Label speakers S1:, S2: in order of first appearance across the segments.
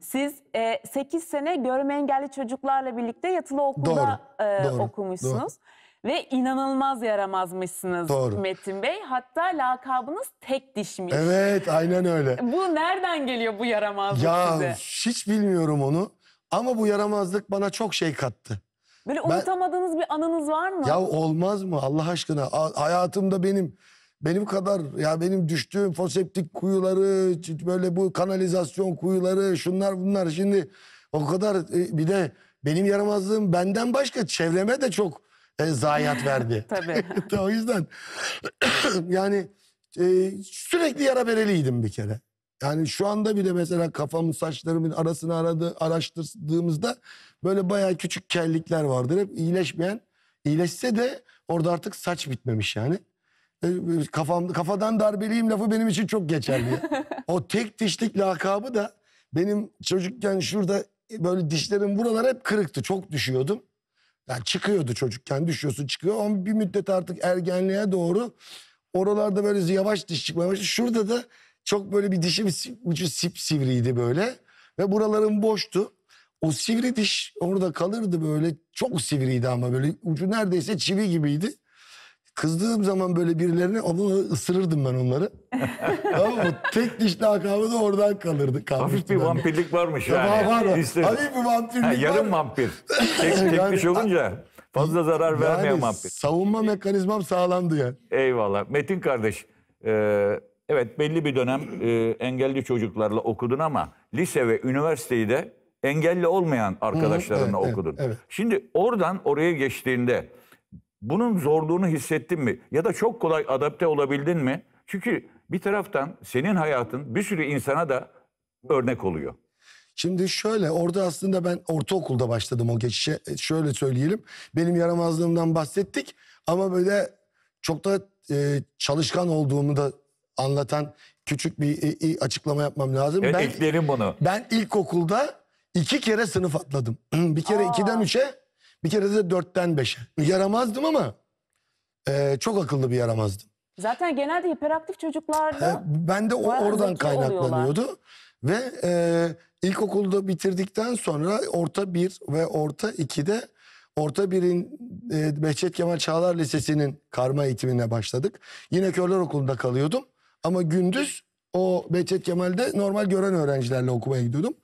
S1: Siz e, 8 sene görme engelli çocuklarla birlikte yatılı okulda doğru, e, doğru, okumuşsunuz. Doğru. Ve inanılmaz yaramazmışsınız doğru. Metin Bey. Hatta lakabınız tek dişmiş. Evet aynen öyle. Bu nereden geliyor bu yaramazlık ya, size? hiç bilmiyorum onu. Ama bu yaramazlık bana çok şey kattı. Böyle unutamadığınız bir anınız var mı? Ya olmaz mı Allah aşkına? A hayatımda benim benim kadar ya benim düştüğüm foseptik kuyuları böyle bu kanalizasyon kuyuları şunlar bunlar şimdi o kadar e, bir de benim yaramazlığım benden başka çevreme de çok e, zayiat verdi. Tabii. o yüzden yani e, sürekli yara bereliydim bir kere. Yani şu anda bile mesela kafamın saçlarımın arasını aradı, araştırdığımızda böyle bayağı küçük kellikler vardır. Hep iyileşmeyen iyileşse de orada artık saç bitmemiş yani. E, kafam, kafadan darbeliyim lafı benim için çok geçerli. o tek dişlik lakabı da benim çocukken şurada böyle dişlerim buralar hep kırıktı. Çok düşüyordum. Yani çıkıyordu çocukken düşüyorsun çıkıyor ama bir müddet artık ergenliğe doğru oralarda böyle yavaş diş çıkmaya başladı. Şurada da çok böyle bir dişim ucu sip sivriydi böyle ve buralarım boştu. O sivri diş orada kalırdı böyle çok sivriydi ama böyle ucu neredeyse çivi gibiydi. Kızdığım zaman böyle birilerine onu ısırırdım ben onları. Ama o tek dişli akabı da oradan kalırdı. Hafif bir ben. vampirlik varmış ya yani. Var var. Hafif bir vampirlik ha, yarım var. Yarım
S2: vampir. tek, tek diş olunca fazla zarar yani, vampir.
S1: Savunma mekanizmam sağlandı Yani.
S2: Eyvallah. Metin kardeş. E, evet belli bir dönem e, engelli çocuklarla okudun ama lise ve üniversiteyi de engelli olmayan arkadaşlarınla evet, okudun. Evet, evet. Şimdi oradan oraya geçtiğinde bunun zorluğunu hissettin mi? Ya da çok kolay adapte olabildin mi? Çünkü bir taraftan senin hayatın bir sürü insana da örnek oluyor.
S1: Şimdi şöyle orada aslında ben ortaokulda başladım o geçişe. E, şöyle söyleyelim. Benim yaramazlığımdan bahsettik ama böyle çok da e, çalışkan olduğumu da anlatan küçük bir e, e, açıklama yapmam lazım. Evet, ben
S2: eklerim bunu.
S1: Ben ilkokulda iki kere sınıf atladım. bir kere Aa. ikiden üçe bir kere de dörtten beşe. Yaramazdım ama e, çok akıllı bir yaramazdım. Zaten genelde hiperaktif çocuklarda... E, ben de o, oradan kaynaklanıyordu. Oluyorlar. Ve e, ilkokulda bitirdikten sonra orta bir ve orta ikide orta birin e, Behçet Kemal Çağlar Lisesi'nin karma eğitimine başladık. Yine körler okulunda kalıyordum. Ama gündüz o Behçet Kemal'de normal gören öğrencilerle okumaya gidiyordum.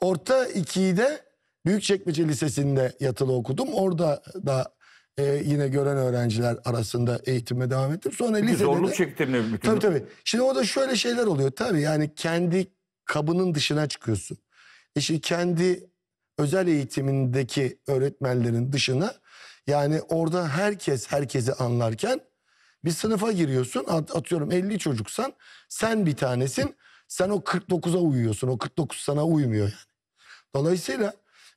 S1: Orta 2'yi de Büyükçekmece Lisesi'nde yatılı okudum. Orada da e, yine gören öğrenciler arasında eğitime devam ettim. Sonra lisede zorluk de,
S2: çektim ne bütün. Tabii tabii.
S1: Şimdi orada şöyle şeyler oluyor. Tabii yani kendi kabının dışına çıkıyorsun. E şimdi kendi özel eğitimindeki öğretmenlerin dışına yani orada herkes herkesi anlarken bir sınıfa giriyorsun atıyorum 50 çocuksan sen bir tanesin sen o 49'a uyuyorsun o 49 sana uymuyor yani. Dolayısıyla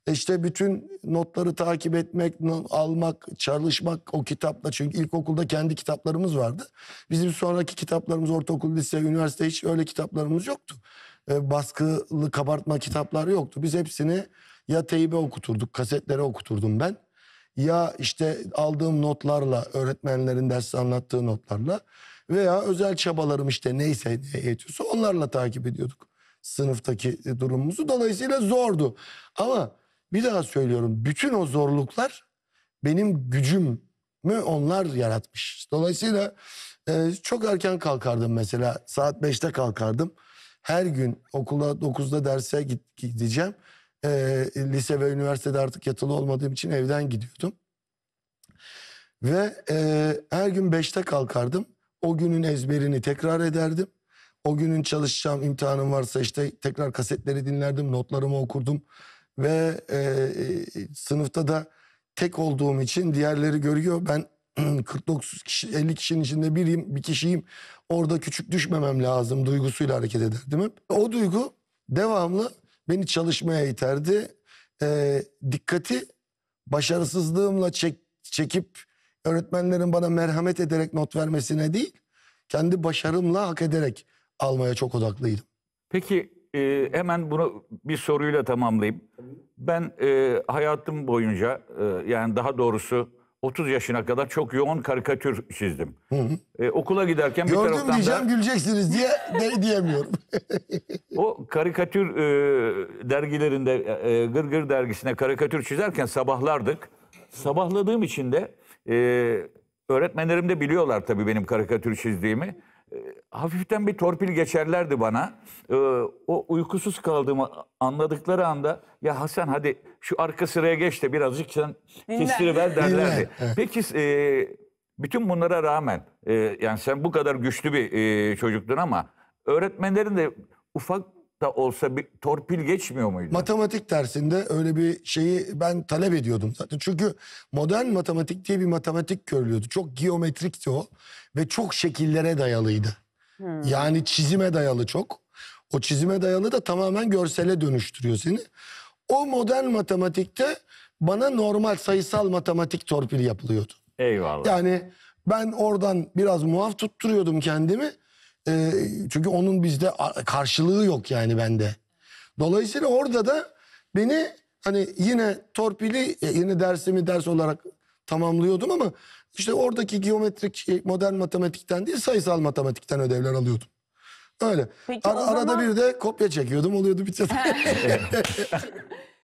S1: e işte bütün notları takip etmek, almak, çalışmak o kitapla. Çünkü ilkokulda kendi kitaplarımız vardı. Bizim sonraki kitaplarımız ortaokul, lise, üniversite hiç öyle kitaplarımız yoktu. E, baskılı kabartma kitapları yoktu. Biz hepsini ya teybe okuturduk, kasetlere okuturdum ben. Ya işte aldığım notlarla, öğretmenlerin dersi anlattığı notlarla veya özel çabalarım işte neyse ne yetiyorsa onlarla takip ediyorduk sınıftaki durumumuzu. Dolayısıyla zordu. Ama bir daha söylüyorum bütün o zorluklar benim gücüm mü onlar yaratmış. Dolayısıyla e, çok erken kalkardım mesela. Saat 5'te kalkardım. Her gün okula 9'da derse git, gideceğim. E, lise ve üniversitede artık yatılı olmadığım için evden gidiyordum. Ve e, her gün 5'te kalkardım. O günün ezberini tekrar ederdim. O günün çalışacağım imtihanım varsa işte tekrar kasetleri dinlerdim, notlarımı okurdum ve e, e, sınıfta da tek olduğum için diğerleri görüyor. Ben 49 kişi 50 kişinin içinde biriyim, bir kişiyim. Orada küçük düşmemem lazım duygusuyla hareket eder, değil mi? O duygu devamlı beni çalışmaya iterdi. E, dikkati başarısızlığımla çek, çekip öğretmenlerin bana merhamet ederek not vermesine değil, kendi başarımla hak ederek almaya çok odaklıydım.
S2: Peki e, hemen bunu bir soruyla tamamlayayım. Ben e, hayatım boyunca e, yani daha doğrusu 30 yaşına kadar çok yoğun karikatür çizdim. Hı hı. E, okula giderken Gördüm bir taraftan diyeceğim
S1: da... güleceksiniz diye de, diyemiyorum.
S2: o karikatür e, dergilerinde, e, e, Gırgır dergisine karikatür çizerken sabahlardık. Sabahladığım için de e, öğretmenlerim de biliyorlar tabii benim karikatür çizdiğimi. Ee, hafiften bir torpil geçerlerdi bana. Ee, o uykusuz kaldığımı anladıkları anda ya Hasan hadi şu arka sıraya geç de birazcık sen kesiri ver derlerdi. Peki e, bütün bunlara rağmen e, yani sen bu kadar güçlü bir e, çocuktun ama öğretmenlerin de ufak da olsa bir torpil geçmiyor
S1: muydu? Matematik dersinde öyle bir şeyi ben talep ediyordum zaten. Çünkü modern matematik diye bir matematik görülüyordu. Çok geometrikti o ve çok şekillere dayalıydı. Hmm. Yani çizime dayalı çok. O çizime dayalı da tamamen görsele dönüştürüyor seni. O modern matematikte bana normal sayısal matematik torpil yapılıyordu. Eyvallah. Yani ben oradan biraz muaf tutturuyordum kendimi. E, çünkü onun bizde karşılığı yok yani bende. Dolayısıyla orada da beni hani yine torpili e, yine dersimi ders olarak tamamlıyordum ama işte oradaki geometrik şey, modern matematikten değil sayısal matematikten ödevler alıyordum. Öyle. Peki, Ar- zaman... Arada bir de kopya çekiyordum oluyordu bir